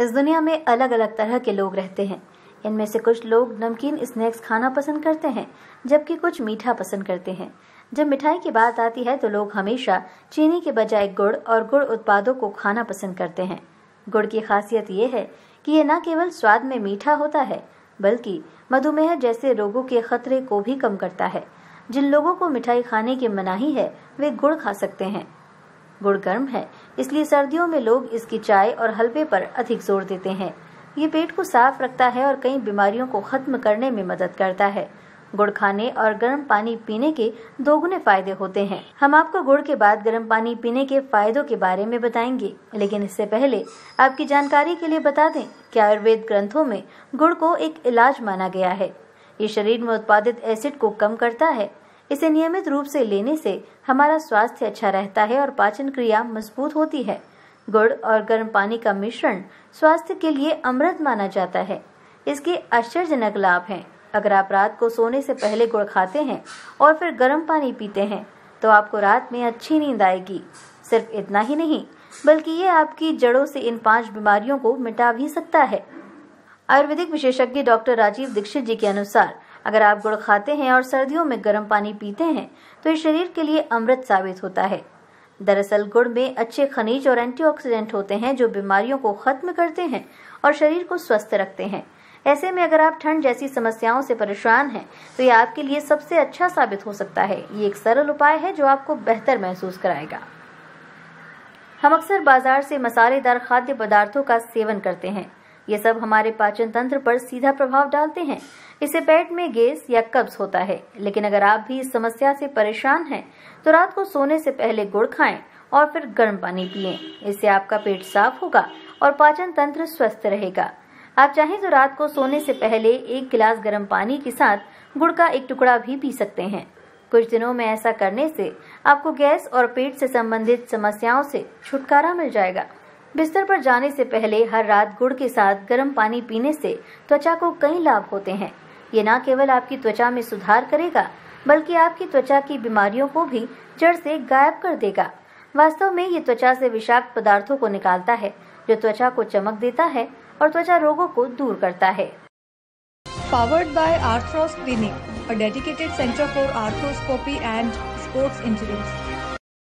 इस दुनिया में अलग अलग तरह के लोग रहते हैं इनमें से कुछ लोग नमकीन स्नैक्स खाना पसंद करते हैं जबकि कुछ मीठा पसंद करते हैं जब मिठाई की बात आती है तो लोग हमेशा चीनी के बजाय गुड़ और गुड़ उत्पादों को खाना पसंद करते हैं गुड़ की खासियत ये है कि ये न केवल स्वाद में मीठा होता है बल्कि मधुमेह जैसे रोगों के खतरे को भी कम करता है जिन लोगों को मिठाई खाने की मनाही है वे गुड़ खा सकते हैं गुड़ गर्म है इसलिए सर्दियों में लोग इसकी चाय और हलवे पर अधिक जोर देते हैं ये पेट को साफ रखता है और कई बीमारियों को खत्म करने में मदद करता है गुड़ खाने और गर्म पानी पीने के दोगुने फायदे होते हैं हम आपको गुड़ के बाद गर्म पानी पीने के फायदों के बारे में बताएंगे लेकिन इससे पहले आपकी जानकारी के लिए बता दें कि आयुर्वेद ग्रंथों में गुड़ को एक इलाज माना गया है ये शरीर में उत्पादित एसिड को कम करता है इसे नियमित रूप से लेने से हमारा स्वास्थ्य अच्छा रहता है और पाचन क्रिया मजबूत होती है गुड़ और गर्म पानी का मिश्रण स्वास्थ्य के लिए अमृत माना जाता है इसके आश्चर्यजनक लाभ हैं अगर आप रात को सोने से पहले गुड़ खाते हैं और फिर गर्म पानी पीते हैं तो आपको रात में अच्छी नींद आएगी सिर्फ इतना ही नहीं बल्कि ये आपकी जड़ों से इन पांच बीमारियों को मिटा भी सकता है आयुर्वेदिक विशेषज्ञ डॉक्टर राजीव दीक्षित जी के अनुसार अगर आप गुड़ खाते हैं और सर्दियों में गर्म पानी पीते हैं तो ये शरीर के लिए अमृत साबित होता है दरअसल गुड़ में अच्छे खनिज और एंटीऑक्सीडेंट होते हैं जो बीमारियों को खत्म करते हैं और शरीर को स्वस्थ रखते हैं ऐसे में अगर आप ठंड जैसी समस्याओं से परेशान हैं तो ये आपके लिए सबसे अच्छा साबित हो सकता है ये एक सरल उपाय है जो आपको बेहतर महसूस कराएगा हम अक्सर बाजार से मसालेदार खाद्य पदार्थों का सेवन करते हैं ये सब हमारे पाचन तंत्र पर सीधा प्रभाव डालते हैं इससे पेट में गैस या कब्ज होता है लेकिन अगर आप भी इस समस्या से परेशान हैं तो रात को सोने से पहले गुड़ खाएं और फिर गर्म पानी पिए इससे आपका पेट साफ होगा और पाचन तंत्र स्वस्थ रहेगा आप चाहें तो रात को सोने से पहले एक गिलास गर्म पानी के साथ गुड़ का एक टुकड़ा भी पी सकते हैं कुछ दिनों में ऐसा करने से आपको गैस और पेट से संबंधित समस्याओं से छुटकारा मिल जाएगा बिस्तर पर जाने से पहले हर रात गुड़ के साथ गर्म पानी पीने से त्वचा को कई लाभ होते हैं ये न केवल आपकी त्वचा में सुधार करेगा बल्कि आपकी त्वचा की बीमारियों को भी जड़ से गायब कर देगा वास्तव में ये त्वचा से विषाक्त पदार्थों को निकालता है जो त्वचा को चमक देता है और त्वचा रोगों को दूर करता है powered by Arthros clinic dedicated centre for arthroscopy and sports injuries